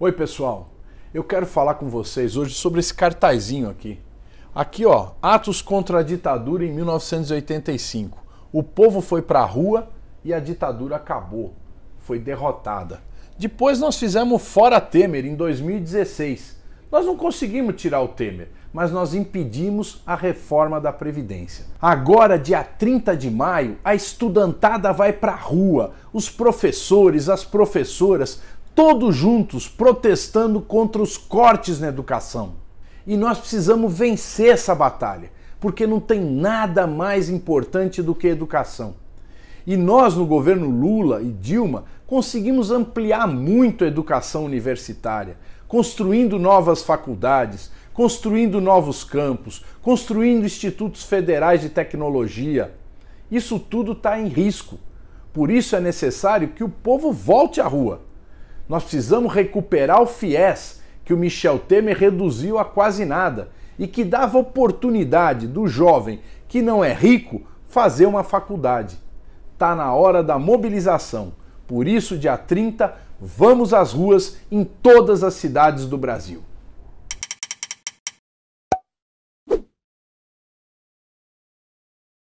Oi, pessoal. Eu quero falar com vocês hoje sobre esse cartazinho aqui. Aqui, ó, Atos contra a ditadura em 1985. O povo foi para a rua e a ditadura acabou, foi derrotada. Depois nós fizemos fora Temer em 2016. Nós não conseguimos tirar o Temer, mas nós impedimos a reforma da Previdência. Agora, dia 30 de maio, a estudantada vai para a rua, os professores, as professoras, todos juntos protestando contra os cortes na educação. E nós precisamos vencer essa batalha, porque não tem nada mais importante do que educação. E nós, no governo Lula e Dilma, conseguimos ampliar muito a educação universitária, construindo novas faculdades, construindo novos campos, construindo institutos federais de tecnologia. Isso tudo está em risco. Por isso é necessário que o povo volte à rua. Nós precisamos recuperar o fiéis que o Michel Temer reduziu a quase nada e que dava oportunidade do jovem que não é rico fazer uma faculdade. Tá na hora da mobilização. Por isso, dia 30, vamos às ruas em todas as cidades do Brasil.